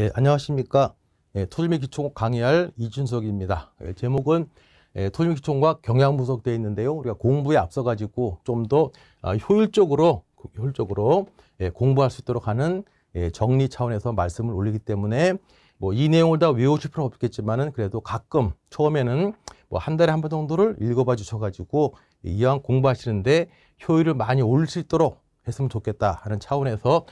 예, 안녕하십니까. 예, 토지매기총 강의할 이준석입니다. 예, 제목은 예, 토지매기총과 경향 분석되어 있는데요. 우리가 공부에 앞서 가지고 좀더 아, 효율적으로 효율적으로 예, 공부할 수 있도록 하는 예, 정리 차원에서 말씀을 올리기 때문에 뭐 이 내용을 다 외우실 필요는 없겠지만은 그래도 가끔 처음에는 뭐 한 달에 한 번 정도를 읽어봐 주셔가지고 이왕 공부하시는데 효율을 많이 올릴 수 있도록 했으면 좋겠다 하는 차원에서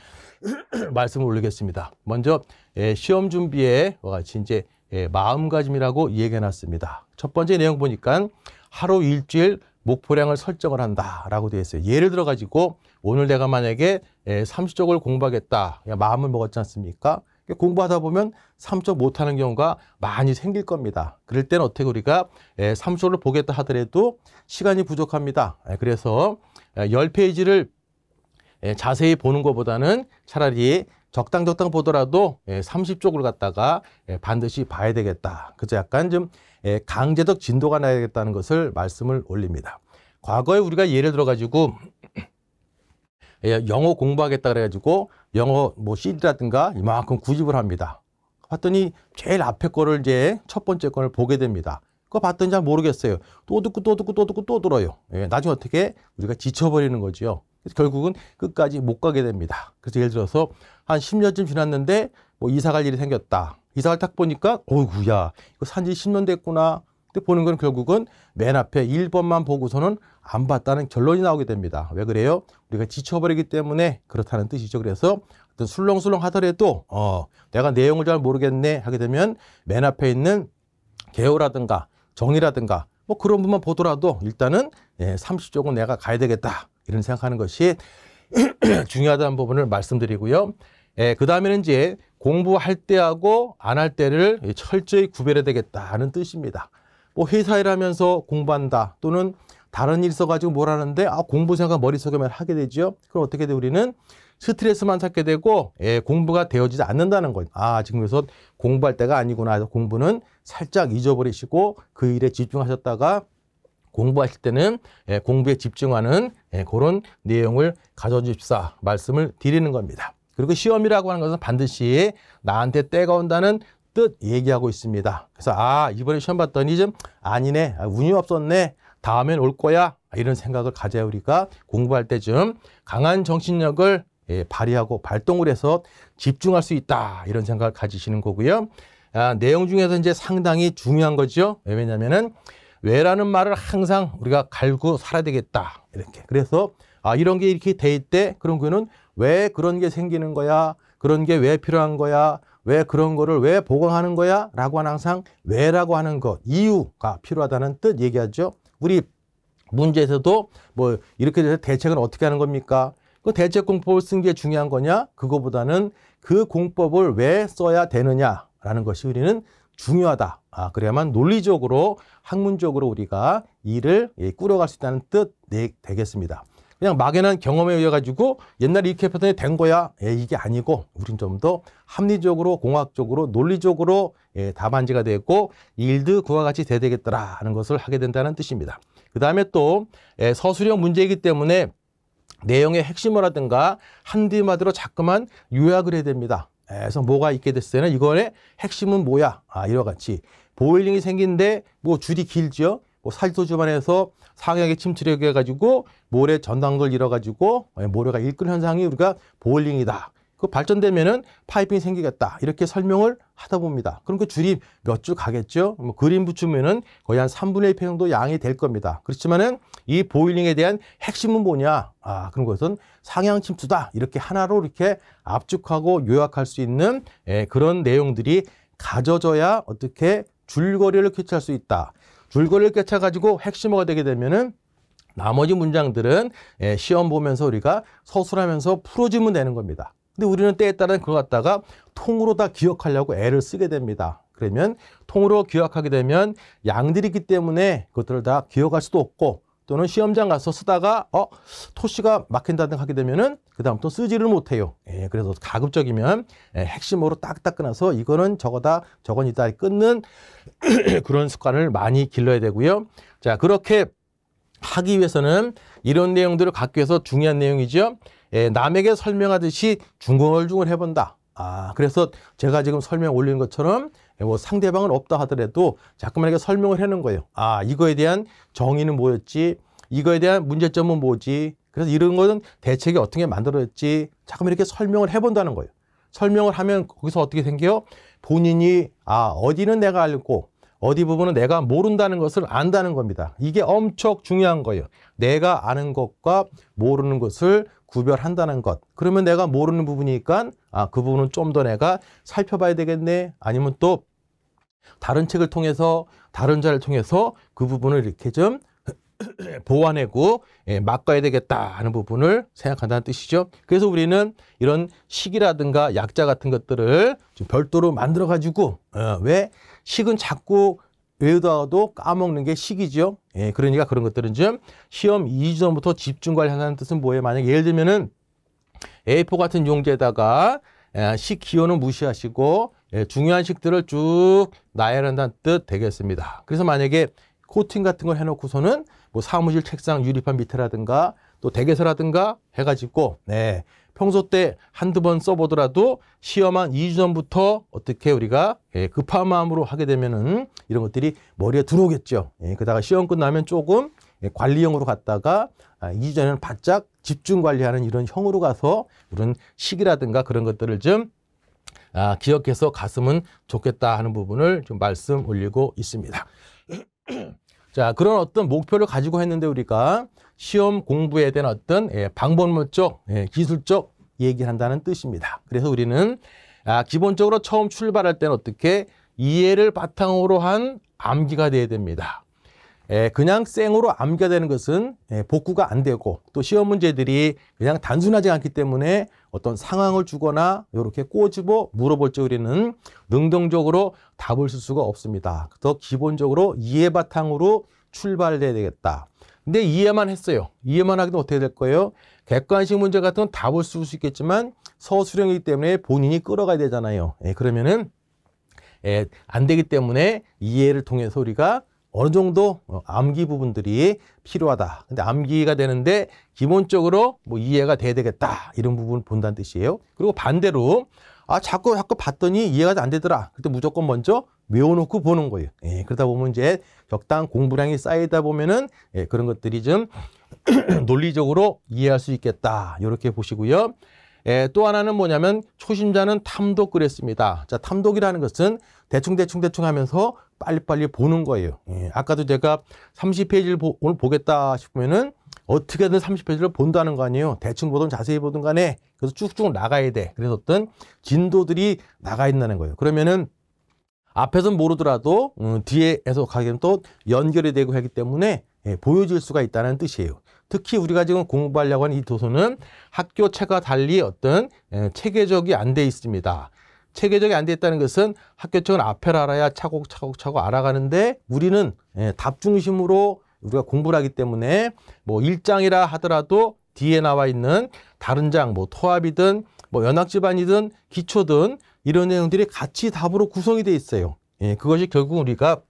말씀을 올리겠습니다. 먼저 예, 시험 준비에 같이 이제 예, 마음가짐이라고 얘기해놨습니다. 첫 번째 내용 보니까 하루 일주일 목표량을 설정을 한다라고 되어 있어요. 예를 들어 가지고 오늘 내가 만약에 30쪽을 예, 공부하겠다 마음을 먹었지 않습니까? 공부하다 보면 3쪽 못하는 경우가 많이 생길 겁니다. 그럴 때는 어떻게 우리가 3쪽을 보겠다 하더라도 시간이 부족합니다. 그래서 10페이지를 예, 자세히 보는 것보다는 차라리 적당 적당 보더라도 30쪽을 예, 갖다가 예, 반드시 봐야 되겠다. 그래서 약간 좀 강제적 진도가 나야겠다는 것을 말씀을 올립니다. 과거에 우리가 예를 들어가지고 영어 공부하겠다 그래가지고 영어 뭐 CD라든가 이만큼 구입을 합니다. 봤더니 제일 앞에 거를 이제 첫 번째 거를 보게 됩니다. 그거 봤더니 잘 모르겠어요. 또 듣고 또 듣고 또 듣고 또 들어요. 예, 나중에 어떻게 우리가 지쳐버리는 거지요. 결국은 끝까지 못 가게 됩니다. 그래서 예를 들어서 한 10년쯤 지났는데 뭐 이사 갈 일이 생겼다. 이사를 딱 보니까 어이구야 이거 산지 10년 됐구나. 근데 보는 건 결국은 맨 앞에 1번만 보고서는 안 봤다는 결론이 나오게 됩니다. 왜 그래요? 우리가 지쳐버리기 때문에 그렇다는 뜻이죠. 그래서 어떤 술렁술렁 하더라도 어 내가 내용을 잘 모르겠네 하게 되면 맨 앞에 있는 개요라든가 정의라든가 뭐 그런 부 분만 보더라도 일단은 예, 30쪽은 내가 가야 되겠다. 이런 생각하는 것이 중요하다는 부분을 말씀드리고요. 예, 그 다음에는 이제 공부할 때하고 안 할 때를 철저히 구별해야 되겠다는 뜻입니다. 뭐 회사 일하면서 공부한다 또는 다른 일 써가지고 뭘 하는데 아 공부 생각 머릿속에만 하게 되죠. 그럼 어떻게 돼 우리는 스트레스만 찾게 되고 예, 공부가 되어지지 않는다는 거예요. 아 지금 여기서 공부할 때가 아니구나 해서 공부는 살짝 잊어버리시고 그 일에 집중하셨다가 공부하실 때는 예, 공부에 집중하는 예, 그런 내용을 가져주십사 말씀을 드리는 겁니다. 그리고 시험이라고 하는 것은 반드시 나한테 때가 온다는 뜻 얘기하고 있습니다. 그래서 아 이번에 시험 봤더니 좀 아니네 아, 운이 없었네 다음엔 올 거야 이런 생각을 가져야 우리가 공부할 때 좀 강한 정신력을 예, 발휘하고 발동을 해서 집중할 수 있다 이런 생각을 가지시는 거고요. 아, 내용 중에서 이제 상당히 중요한 거죠. 왜냐하면은 왜라는 말을 항상 우리가 갈고 살아야 되겠다. 이렇게. 그래서 아, 이런 게 이렇게 돼 있대. 그런 거는 왜 그런 게 생기는 거야? 그런 게 왜 필요한 거야? 왜 그런 거를 왜 보강하는 거야? 라고 하는 항상 왜라고 하는 것, 이유가 필요하다는 뜻 얘기하죠. 우리 문제에서도 뭐 이렇게 돼서 대책은 어떻게 하는 겁니까? 그 대책 공법을 쓴 게 중요한 거냐? 그거보다는 그 공법을 왜 써야 되느냐라는 것이 우리는 중요하다. 아, 그래야만 논리적으로 학문적으로 우리가 일을 예, 꾸려갈 수 있다는 뜻 네, 되겠습니다. 그냥 막연한 경험에 의해 가지고 옛날에 이렇게 했더니 된 거야. 예, 이게 아니고 우린 좀 더 합리적으로 공학적으로 논리적으로 예, 답안지가 되고 일드 그와 같이 돼야 되겠더라는 것을 하게 된다는 뜻입니다. 그 다음에 또 예, 서술형 문제이기 때문에 내용의 핵심어라든가 한디마디로 자꾸만 요약을 해야 됩니다. 그래서 뭐가 있게 됐을 때는 이거의 핵심은 뭐야? 아, 이와 같이 보일링이 생긴데 뭐 줄이 길지요? 뭐 살도 주변에서 상하게 침투력해 이 가지고 모래 전당도를 잃어 가지고 예, 모래가 일끈 현상이 우리가 보일링이다. 그 발전되면은 파이핑이 생기겠다. 이렇게 설명을 하다 봅니다. 그러니까 줄이 몇 줄 가겠죠? 뭐 그림 붙이면은 거의 한 3분의 1 정도 양이 될 겁니다. 그렇지만은 이 보일링에 대한 핵심은 뭐냐? 아, 그런 것은 상향 침투다. 이렇게 하나로 이렇게 압축하고 요약할 수 있는 예, 그런 내용들이 가져져야 어떻게 줄거리를 캐치할 수 있다. 줄거리를 캐쳐가지고 핵심어가 되게 되면은 나머지 문장들은 예, 시험 보면서 우리가 서술하면서 풀어주면 되는 겁니다. 근데 우리는 때에 따른 그걸 갖다가 통으로 다 기억하려고 애를 쓰게 됩니다. 그러면 통으로 기억하게 되면 양들이기 때문에 그것들을 다 기억할 수도 없고 또는 시험장 가서 쓰다가 어 토시가 막힌다든 하게 되면은 그 다음부터 쓰지를 못해요. 예, 그래서 가급적이면 예, 핵심으로 딱딱 끊어서 이거는 저거다 저건 이다 끊는 그런 습관을 많이 길러야 되고요. 자 그렇게 하기 위해서는 이런 내용들을 갖기 위해서 중요한 내용이죠. 예, 남에게 설명하듯이 중얼중얼 해본다. 아, 그래서 제가 지금 설명 올린 것처럼 뭐 상대방은 없다 하더라도 자꾸만이렇게 설명을 하는 거예요. 아, 이거에 대한 정의는 뭐였지? 이거에 대한 문제점은 뭐지? 그래서 이런 거는 대책이 어떻게 만들어졌지? 자꾸만 이렇게 설명을 해본다는 거예요. 설명을 하면 거기서 어떻게 생겨요? 본인이 아, 어디는 내가 알고 어디 부분은 내가 모른다는 것을 안다는 겁니다. 이게 엄청 중요한 거예요. 내가 아는 것과 모르는 것을 구별한다는 것. 그러면 내가 모르는 부분이니까 아, 그 부분은 좀 더 내가 살펴봐야 되겠네. 아니면 또 다른 책을 통해서 다른 자를 통해서 그 부분을 이렇게 좀 보완하고 예, 막아야 되겠다 하는 부분을 생각한다는 뜻이죠. 그래서 우리는 이런 식이라든가 약자 같은 것들을 좀 별도로 만들어 가지고 어, 왜 식은 자꾸 외우다도 까먹는 게 식이죠. 예, 그러니까 그런 것들은 좀 시험 2주 전부터 집중 관향하는 뜻은 뭐예요? 만약 예를 들면은 A4 같은 용지에다가 예, 식 기호는 무시하시고 예, 중요한 식들을 쭉 나열한다는 뜻 되겠습니다. 그래서 만약에 코팅 같은 걸 해놓고서는 뭐 사무실 책상 유리판 밑에라든가 또 댁에서라든가 해가지고 네 평소 때 한두 번 써보더라도 시험 한 2주 전부터 어떻게 우리가 예, 급한 마음으로 하게 되면은 이런 것들이 머리에 들어오겠죠. 예, 그다가 시험 끝나면 조금 예, 관리형으로 갔다가 아, 2주 전에는 바짝 집중 관리하는 이런 형으로 가서 이런 시기라든가 그런 것들을 좀 아, 기억해서 갔으면 좋겠다 하는 부분을 좀 말씀 올리고 있습니다. 자, 그런 어떤 목표를 가지고 했는데 우리가 시험 공부에 대한 어떤 예, 방법론적, 예, 기술적 얘기 한다는 뜻입니다. 그래서 우리는 아, 기본적으로 처음 출발할 때는 어떻게 이해를 바탕으로 한 암기가 돼야 됩니다. 예, 그냥 생으로 암기되는 것은 예, 복구가 안 되고 또 시험 문제들이 그냥 단순하지 않기 때문에 어떤 상황을 주거나 이렇게 꼬집어 물어볼 때 우리는 능동적으로 답을 쓸 수가 없습니다. 더 기본적으로 이해 바탕으로 출발돼야 되겠다. 근데 이해만 했어요. 이해만 하기도 어떻게 될 거예요? 객관식 문제 같은 건 답을 쓸 수 있겠지만 서술형이기 때문에 본인이 끌어가야 되잖아요. 예, 그러면은 예, 안 되기 때문에 이해를 통해서 우리가 어느 정도 어, 암기 부분들이 필요하다. 근데 암기가 되는데 기본적으로 뭐 이해가 돼야 되겠다. 이런 부분 을 본다는 뜻이에요. 그리고 반대로 아 자꾸 자꾸 봤더니 이해가 안 되더라. 그때 무조건 먼저 외워놓고 보는 거예요. 예, 그러다 보면 이제 적당 공부량이 쌓이다 보면은 예, 그런 것들이 좀 논리적으로 이해할 수 있겠다. 이렇게 보시고요. 예, 또 하나는 뭐냐면 초심자는 탐독 그랬습니다. 자, 탐독이라는 것은 대충 대충 대충 하면서 빨리빨리 보는 거예요. 예, 아까도 제가 30페이지를 보, 오늘 보겠다 싶으면은 어떻게든 30페이지를 본다는 거 아니에요. 대충 보든 자세히 보든 간에 그래서 쭉쭉 나가야 돼. 그래서 어떤 진도들이 나가 있다는 거예요. 그러면은 앞에서 모르더라도 음, 뒤에서 가게 되면 또 연결이 되고 하기 때문에 예, 보여질 수가 있다는 뜻이에요. 특히 우리가 지금 공부하려고 하는 이 도서는 학교 책과 달리 어떤 예, 체계적이 안 돼 있습니다. 체계적이 안 돼 있다는 것은 학교 측은 앞에 알아야 차곡차곡차곡 알아가는데 우리는 예, 답 중심으로 우리가 공부를 하기 때문에 뭐 1장이라 하더라도 뒤에 나와 있는 다른 장, 뭐 토합이든 뭐 연합집안이든 기초든 이런 내용들이 같이 답으로 구성이 돼 있어요. 예, 그것이 결국 우리가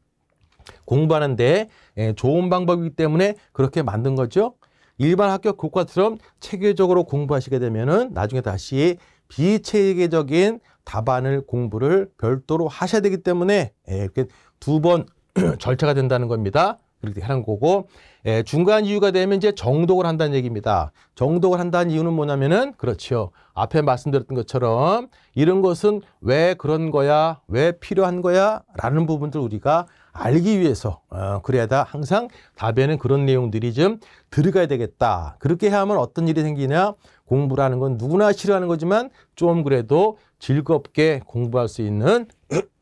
공부하는데 예, 좋은 방법이기 때문에 그렇게 만든 거죠. 일반 학교 교과처럼 체계적으로 공부하시게 되면은 나중에 다시 비체계적인 답안을 공부를 별도로 하셔야 되기 때문에 예, 이렇게 두 번 절차가 된다는 겁니다. 그렇게 하는 거고 예, 중간 이유가 되면 이제 정독을 한다는 얘기입니다. 정독을 한다는 이유는 뭐냐면은 그렇죠. 앞에 말씀드렸던 것처럼 이런 것은 왜 그런 거야, 왜 필요한 거야라는 부분들 우리가 알기 위해서 어, 그래야다 항상 답에는 그런 내용들이 좀 들어가야 되겠다. 그렇게 하면 어떤 일이 생기냐? 공부라는 건 누구나 싫어하는 거지만 좀 그래도 즐겁게 공부할 수 있는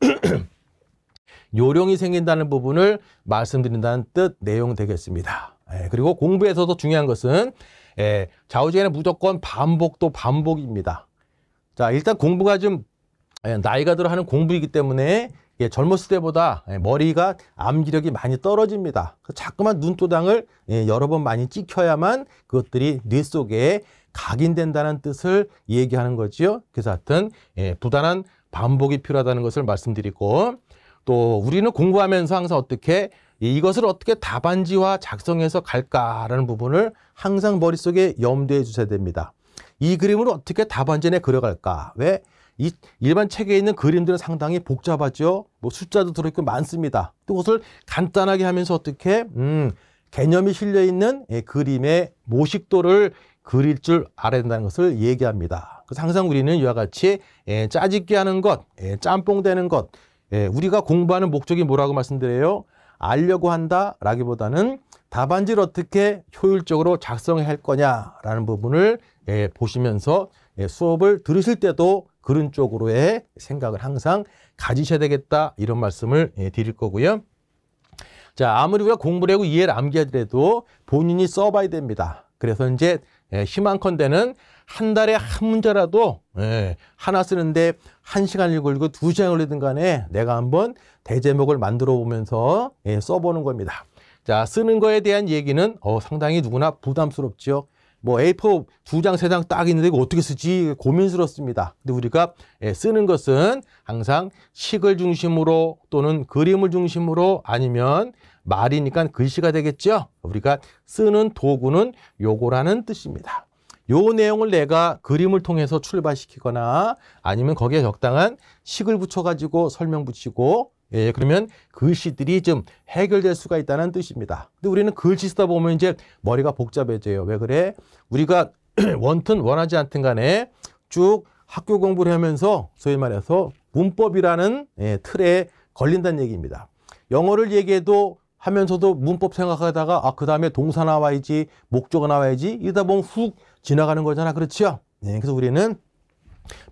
요령이 생긴다는 부분을 말씀드린다는 뜻 내용 되겠습니다. 예, 그리고 공부에서도 중요한 것은 예, 좌우지에는 무조건 반복도 반복입니다. 자, 일단 공부가 좀 예, 나이가 들어 하는 공부이기 때문에 예, 젊었을 때보다 예, 머리가 암기력이 많이 떨어집니다. 그 자꾸만 눈도장을 예, 여러 번 많이 찍혀야만 그것들이 뇌 속에 각인된다는 뜻을 얘기하는 거지요. 그래서 하여튼 예, 부단한 반복이 필요하다는 것을 말씀드리고 또 우리는 공부하면서 항상 어떻게 이것을 어떻게 답안지화 작성해서 갈까라는 부분을 항상 머릿속에 염두해 주셔야 됩니다. 이 그림을 어떻게 답안전에 그려갈까? 왜? 이 일반 책에 있는 그림들은 상당히 복잡하죠. 뭐 숫자도 들어있고 많습니다. 또 그것을 간단하게 하면서 어떻게 음, 개념이 실려 있는 예, 그림의 모식도를 그릴 줄 알아야 된다는 것을 얘기합니다. 그래서 항상 우리는 이와 같이 에, 예, 짜집기 하는 것, 에, 예, 짬뽕 되는 것, 에, 예, 우리가 공부하는 목적이 뭐라고 말씀드려요? 알려고 한다라기보다는 답안지를 어떻게 효율적으로 작성할 거냐라는 부분을 예, 보시면서 예, 수업을 들으실 때도 그런 쪽으로의 생각을 항상 가지셔야 되겠다 이런 말씀을 예, 드릴 거고요. 자 아무리 우리가 공부를 하고 이해를 암기하더라도 본인이 써봐야 됩니다. 그래서 이제 예, 희망컨대는 한 달에 한 문제라도 예, 하나 쓰는데 한 시간을 걸고 두 시간 걸리든 간에 내가 한번 대제목을 만들어 보면서 예, 써보는 겁니다. 자 쓰는 거에 대한 얘기는 어, 상당히 누구나 부담스럽지요. 뭐 A4 두 장, 세 장 딱 있는데 이거 어떻게 쓰지 고민스럽습니다. 근데 우리가 예, 쓰는 것은 항상 식을 중심으로 또는 그림을 중심으로 아니면 말이니까 글씨가 되겠죠. 우리가 쓰는 도구는 요거라는 뜻입니다. 요 내용을 내가 그림을 통해서 출발시키거나 아니면 거기에 적당한 식을 붙여가지고 설명 붙이고 예, 그러면 글씨들이 좀 해결될 수가 있다는 뜻입니다. 근데 우리는 글씨 쓰다 보면 이제 머리가 복잡해져요. 왜 그래? 우리가 원튼 원하지 않든 간에 쭉 학교 공부를 하면서 소위 말해서 문법이라는 예, 틀에 걸린다는 얘기입니다. 영어를 얘기해도 하면서도 문법 생각하다가 아 그다음에 동사 나와야지 목적어 나와야지 이러다 보면 훅 지나가는 거잖아 그렇죠 네, 그래서 우리는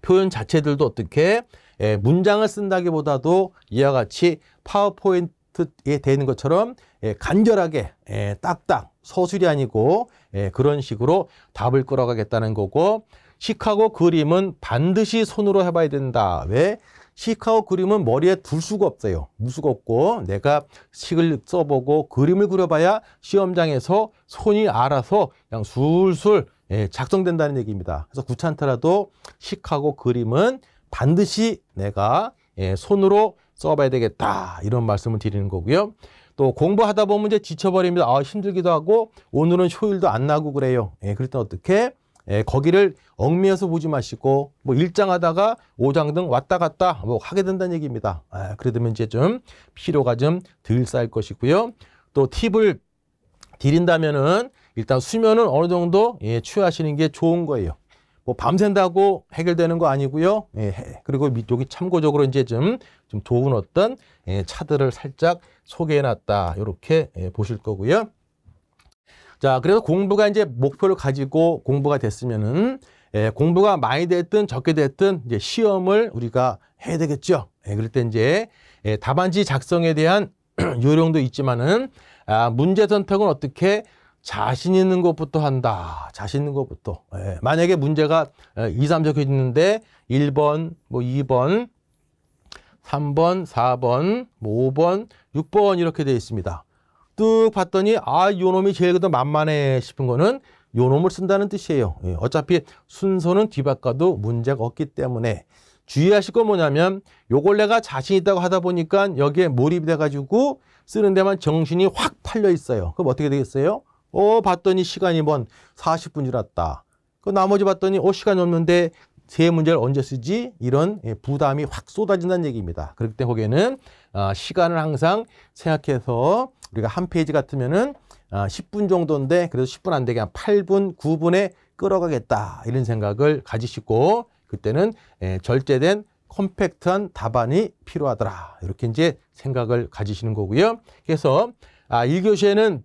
표현 자체들도 어떻게 예, 문장을 쓴다기보다도 이와 같이 파워포인트에 되 있는 것처럼 예, 간결하게 예, 딱딱 서술이 아니고 예, 그런 식으로 답을 끌어가겠다는 거고 시카고 그림은 반드시 손으로 해봐야 된다 왜 시카고 그림은 머리에 둘 수가 없어요. 무수가 없고 내가 식을 써보고 그림을 그려봐야 시험장에서 손이 알아서 그냥 술술 예, 작성된다는 얘기입니다. 그래서 구찮더라도 시카고 그림은 반드시 내가 예, 손으로 써봐야 되겠다 이런 말씀을 드리는 거고요. 또 공부하다 보면 이제 지쳐버립니다. 아 힘들기도 하고 오늘은 효율도 안 나고 그래요. 예, 그더니 어떻게 예, 거기를 얽매여서 보지 마시고 뭐일장 하다가 오장등 왔다 갔다 뭐 하게 된다는 얘기입니다. 아, 그래 되면 이제 좀 피로가 좀 덜 쌓일 것이고요. 또 팁을 드린다면은 일단 수면은 어느 정도 예, 취하시는 게 좋은 거예요. 뭐 밤샌다고 해결되는 거 아니고요. 예, 그리고 여기 참고적으로 이제 좀, 좀 좋은 어떤 예, 차들을 살짝 소개해놨다. 이렇게 예, 보실 거고요. 자, 그래서 공부가 이제 목표를 가지고 공부가 됐으면은 예, 공부가 많이 됐든 적게 됐든 이제 시험을 우리가 해야 되겠죠. 예, 그럴 때 이제 예, 답안지 작성에 대한 요령도 있지만은 아, 문제 선택은 어떻게 자신 있는 것부터 한다. 자신 있는 것부터. 예, 만약에 문제가 2, 3 적혀 있는데 1번뭐2번3번4번뭐 5번, 6번 이렇게 되어 있습니다. 뚝 봤더니 아 요놈이 제일 그래도 만만해 싶은 거는 요놈을 쓴다는 뜻이에요. 예, 어차피 순서는 뒤바꿔도 문제가 없기 때문에 주의하실 건 뭐냐면 요걸 내가 자신 있다고 하다 보니까 여기에 몰입이 돼가지고 쓰는 데만 정신이 확 팔려 있어요. 그럼 어떻게 되겠어요? 어 봤더니 시간이 뭔 40분 지났다. 그 나머지 봤더니 어 시간이 없는데 세 문제를 언제 쓰지? 이런 예, 부담이 확 쏟아진다는 얘기입니다. 그렇기 때문에 거기에는 아, 시간을 항상 생각해서 우리가 한 페이지 같으면은 아, 10분 정도인데 그래도 10분 안 되게 한 8분, 9분에 끌어가겠다 이런 생각을 가지시고 그때는 에, 예, 절제된 컴팩트한 답안이 필요하더라 이렇게 이제 생각을 가지시는 거고요. 그래서 아, 1교시에는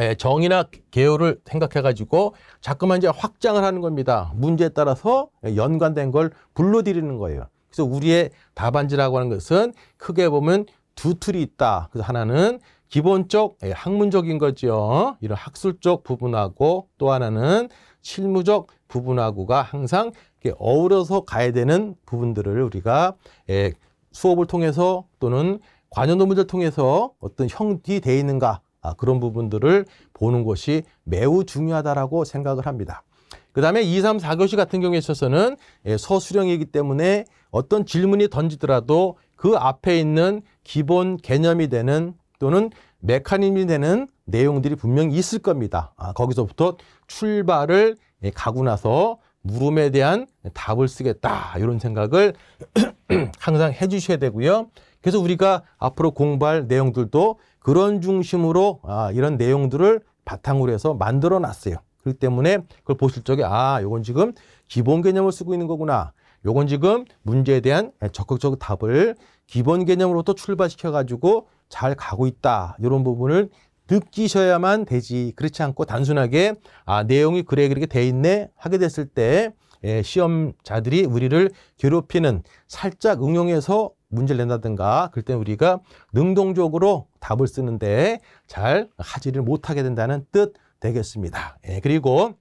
예, 정의나 개요를 생각해가지고 자꾸만 이제 확장을 하는 겁니다. 문제에 따라서 예, 연관된 걸 불러들이는 거예요. 그래서 우리의 답안지라고 하는 것은 크게 보면 두 틀이 있다. 그래서 하나는 기본적, 예, 학문적인 거지요. 이런 학술적 부분하고 또 하나는 실무적 부분하고가 항상 어우러서 가야 되는 부분들을 우리가 예, 수업을 통해서 또는 관여도 문제 통해서 어떤 형태 돼 있는가 아, 그런 부분들을 보는 것이 매우 중요하다라고 생각을 합니다. 그 다음에 2, 3, 4교시 같은 경우에 있어서는 예, 서술형이기 때문에 어떤 질문이 던지더라도 그 앞에 있는 기본 개념이 되는 또는 메커니즘이 되는 내용들이 분명히 있을 겁니다. 아, 거기서부터 출발을 예, 가고 나서 물음에 대한 답을 쓰겠다 이런 생각을 항상 해주셔야 되고요. 그래서 우리가 앞으로 공부할 내용들도 그런 중심으로 아, 이런 내용들을 바탕으로 해서 만들어 놨어요. 그렇기 때문에 그걸 보실 적에 아이건 지금 기본 개념을 쓰고 있는 거구나. 요건 지금 문제에 대한 적극적 답을 기본 개념으로부터 출발시켜 가지고 잘 가고 있다. 이런 부분을 느끼셔야만 되지. 그렇지 않고 단순하게 아, 내용이 그래 그렇게 돼 있네 하게 됐을 때 예, 시험자들이 우리를 괴롭히는 살짝 응용해서 문제를 낸다든가 그럴 때 우리가 능동적으로 답을 쓰는데 잘 하지를 못하게 된다는 뜻 되겠습니다. 예, 그리고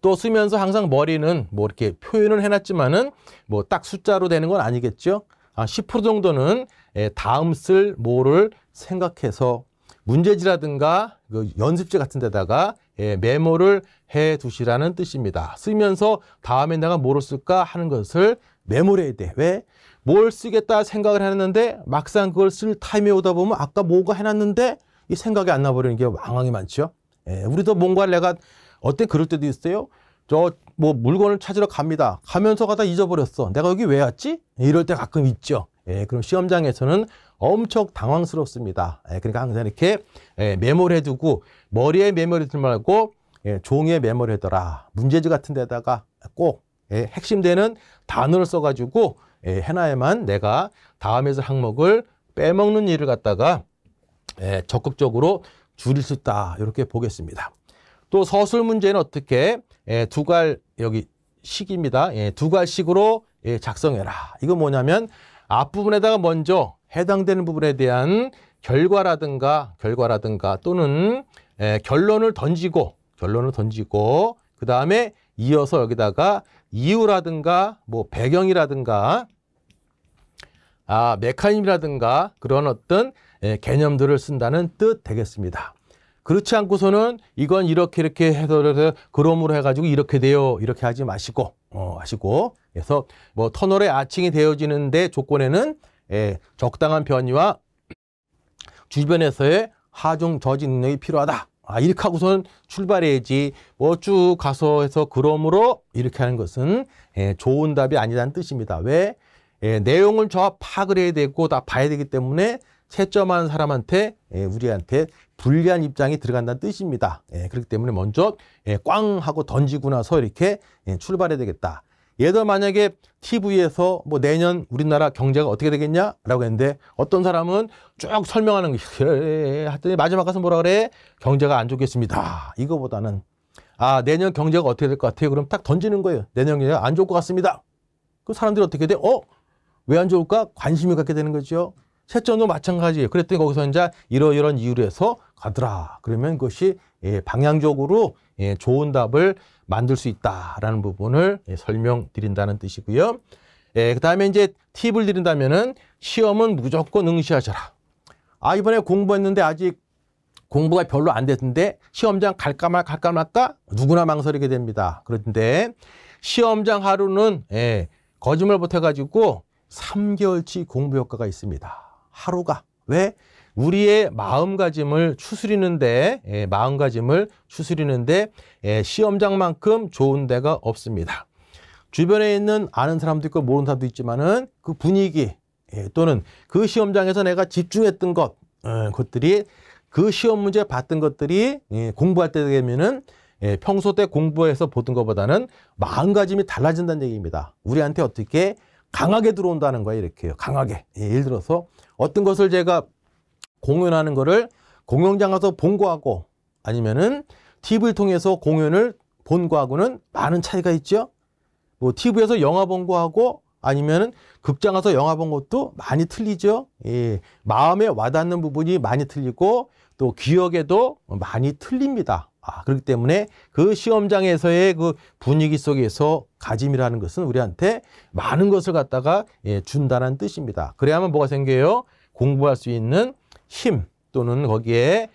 또 쓰면서 항상 머리는 뭐 이렇게 표현을 해놨지만은 뭐 딱 숫자로 되는 건 아니겠죠. 10% 아, 정도는 예, 다음 쓸 뭐를 생각해서 문제지라든가 그 연습지 같은 데다가 예, 메모를 해 두시라는 뜻입니다. 쓰면서 다음에 내가 뭐를 쓸까 하는 것을 메모를 해야 돼. 왜? 뭘 쓰겠다 생각을 했는데 막상 그걸 쓸타임에 오다 보면 아까 뭐가 해놨는데 이 생각이 안 나버리는 게 왕왕이 많죠. 예, 우리도 뭔가 내가 어때 그럴 때도 있어요. 저뭐 물건을 찾으러 갑니다. 가면서 가다 잊어버렸어. 내가 여기 왜 왔지? 이럴 때 가끔 있죠. 예, 그럼 시험장에서는 엄청 당황스럽습니다. 예, 그러니까 항상 이렇게 예, 메모를 해두고 머리에 메모를 들 말고 예, 종이에 메모를 해더라 문제지 같은 데다가 꼭 예, 핵심되는 단어를 써가지고 예, 해놔야만 내가 다음에 서 항목을 빼먹는 일을 갖다가 예, 적극적으로 줄일 수 있다. 이렇게 보겠습니다. 또 서술 문제는 어떻게 예, 두갈 여기 식입니다. 예, 두갈식으로 예, 작성해라. 이거 뭐냐면 앞부분에다가 먼저 해당되는 부분에 대한 결과라든가 결과라든가 또는 예, 결론을 던지고 결론을 던지고 그 다음에 이어서 여기다가 이유라든가 뭐 배경이라든가 아메카니이라든가 그런 어떤 예, 개념들을 쓴다는 뜻 되겠습니다. 그렇지 않고서는 이건 이렇게 이렇게 해서 그럼으로 해가지고 이렇게 돼요 이렇게 하지 마시고 어 하시고 그래서 뭐 터널의 아칭이 되어지는데 조건에는 예, 적당한 변이와 주변에서의 하중 저지 능력이 필요하다. 아, 이렇게 하고선 출발해야지 뭐쭉 가서 해서 그러므로 이렇게 하는 것은 예, 좋은 답이 아니라는 뜻입니다. 왜? 예, 내용을 저 파악을 해야 되고 다 봐야 되기 때문에 채점한 사람한테 예, 우리한테 불리한 입장이 들어간다는 뜻입니다. 예, 그렇기 때문에 먼저 예, 꽝 하고 던지고 나서 이렇게 예, 출발해야 되겠다. 예를 만약에 TV에서 뭐 내년 우리나라 경제가 어떻게 되겠냐라고 했는데 어떤 사람은 쭉 설명하는 거 그래, 하더니 마지막 가서 뭐라 그래 경제가 안 좋겠습니다. 이거보다는 아 내년 경제가 어떻게 될 것 같아요? 그럼 딱 던지는 거예요. 내년 경제가 안 좋을 것 같습니다. 그 사람들이 어떻게 돼? 어? 왜 안 좋을까? 관심을 갖게 되는 거죠. 채점도 마찬가지예요. 그랬더니 거기서 이제 이러이러한 이유로 해서 가더라. 그러면 그것이 예, 방향적으로 예, 좋은 답을 만들 수 있다라는 부분을 예, 설명드린다는 뜻이고요. 예, 그다음에 이제 팁을 드린다면은 시험은 무조건 응시하셔라. 아 이번에 공부했는데 아직 공부가 별로 안 됐는데 시험장 갈까 말까 갈까 말까 누구나 망설이게 됩니다. 그런데 시험장 하루는 예, 거짓말 못해가지고 3개월치 공부 효과가 있습니다. 하루가. 왜? 우리의 마음가짐을 추스리는데, 예, 마음가짐을 추스리는데, 예, 시험장만큼 좋은 데가 없습니다. 주변에 있는 아는 사람도 있고 모르는 사람도 있지만은 그 분위기, 예, 또는 그 시험장에서 내가 집중했던 것, 예, 것들이 그 시험 문제 봤던 것들이 예, 공부할 때 되면은 예, 평소 때 공부해서 보던 것보다는 마음가짐이 달라진다는 얘기입니다. 우리한테 어떻게 강하게 들어온다는 거야 이렇게요. 강하게. 예, 예를 들어서 어떤 것을 제가 공연하는 거를 공연장 가서 본 거하고 아니면은 TV를 통해서 공연을 본 거하고는 많은 차이가 있죠. 뭐 TV에서 영화 본 거하고 아니면은 극장 가서 영화 본 것도 많이 틀리죠. 예, 마음에 와닿는 부분이 많이 틀리고 또 기억에도 많이 틀립니다. 아, 그렇기 때문에 그 시험장에서의 그 분위기 속에서 가짐이라는 것은 우리한테 많은 것을 갖다가 예, 준다는 뜻입니다. 그래야만 뭐가 생겨요? 공부할 수 있는 힘 또는 거기에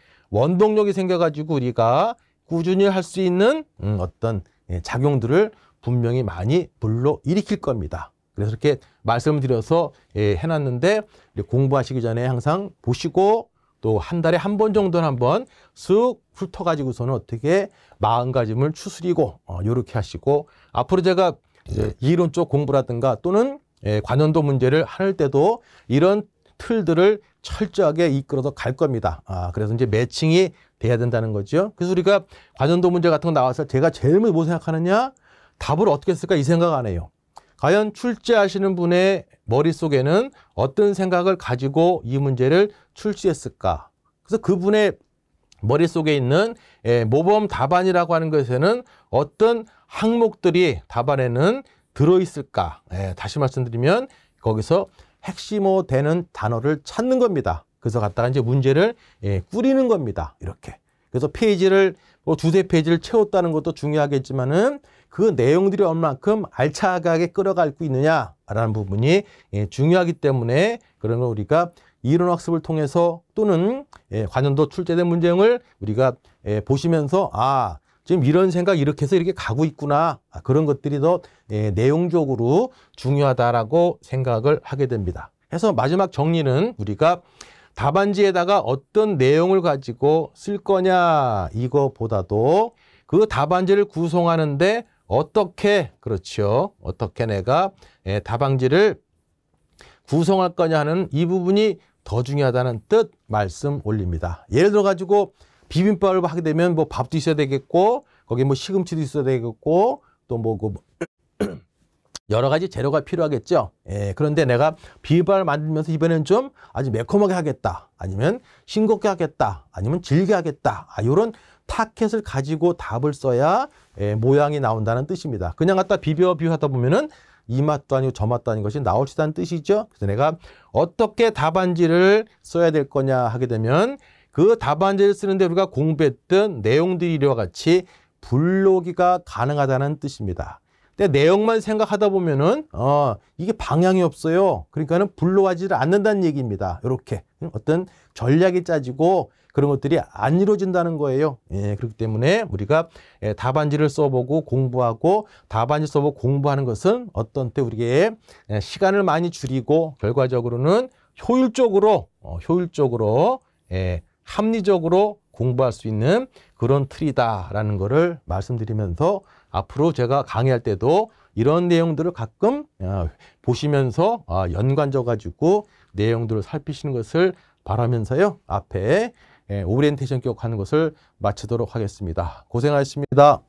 원동력이 생겨가지고 우리가 꾸준히 할 수 있는 음, 어떤 예, 작용들을 분명히 많이 불러일으킬 겁니다. 그래서 이렇게 말씀을 드려서 예, 해놨는데 공부하시기 전에 항상 보시고 또한 달에 한 번 정도는 한번 쓱 훑어가지고서는 어떻게 마음가짐을 추스리고 어, 요렇게 하시고 앞으로 제가 이제 네. 이론 쪽 공부라든가 또는 예, 관연도 문제를 할 때도 이런 틀들을 철저하게 이끌어서 갈 겁니다. 아, 그래서 이제 매칭이 돼야 된다는 거죠. 그래서 우리가 관연도 문제 같은 거 나와서 제가 제일 먼저 뭐 생각하느냐? 답을 어떻게 쓸까 이 생각 안 해요. 과연 출제하시는 분의 머릿속에는 어떤 생각을 가지고 이 문제를 출시했을까. 그래서 그분의 머릿속에 있는 예, 모범 답안이라고 하는 것에는 어떤 항목들이 답안에는 들어있을까. 예, 다시 말씀드리면 거기서 핵심어 되는 단어를 찾는 겁니다. 그래서 갖다가 이제 문제를 예, 꾸리는 겁니다. 이렇게. 그래서 페이지를 뭐 두세 페이지를 채웠다는 것도 중요하겠지만은 그 내용들이 얼만큼 알차게 끌어갈고 있느냐라는 부분이 예, 중요하기 때문에 그런 걸 우리가 이론 학습을 통해서 또는 예, 관연도 출제된 문제형을 우리가 예, 보시면서 아 지금 이런 생각 이렇게 해서 이렇게 가고 있구나 아, 그런 것들이 더 내용적으로 중요하다라고 생각을 하게 됩니다. 해서 마지막 정리는 우리가 답안지에다가 어떤 내용을 가지고 쓸 거냐 이거보다도 그 답안지를 구성하는데 어떻게 그렇죠. 어떻게 내가 예, 다방지를 구성할 거냐 하는 이 부분이 더 중요하다는 뜻 말씀 올립니다. 예를 들어 가지고 비빔밥을 하게 되면 뭐 밥도 있어야 되겠고 거기 뭐 시금치도 있어야 되겠고 또 뭐 그 여러 가지 재료가 필요하겠죠. 예, 그런데 내가 비빔밥을 만들면서 이번에는 좀 아주 매콤하게 하겠다. 아니면 싱겁게 하겠다. 아니면 질게 하겠다. 아, 이런 타켓을 가지고 답을 써야 예, 모양이 나온다는 뜻입니다. 그냥 갖다 비벼 비유하다 보면은 이 맛도 아니고 저 맛도 아닌 것이 나올 수있다는 뜻이죠. 그래서 내가 어떻게 답안지를 써야 될 거냐 하게 되면 그 답안지를 쓰는데 우리가 공부했던 내용들이 이와 같이 불로기가 가능하다는 뜻입니다. 근데 내용만 생각하다 보면은 어 이게 방향이 없어요. 그러니까는 불러하지를 않는다는 얘기입니다. 이렇게 음, 어떤 전략이 짜지고 그런 것들이 안 이루어진다는 거예요. 예, 그렇기 때문에 우리가 답안지를 예, 써보고 공부하고 답안지 써보고 공부하는 것은 어떤 때 우리의 예, 시간을 많이 줄이고 결과적으로는 효율적으로 어, 효율적으로 예, 합리적으로 공부할 수 있는 그런 틀이다라는 거를 말씀드리면서 앞으로 제가 강의할 때도 이런 내용들을 가끔 어, 보시면서 아, 연관져 가지고 내용들을 살피시는 것을 바라면서요. 앞에 예, 오리엔테이션 교육하는 것을 마치도록 하겠습니다. 고생하셨습니다.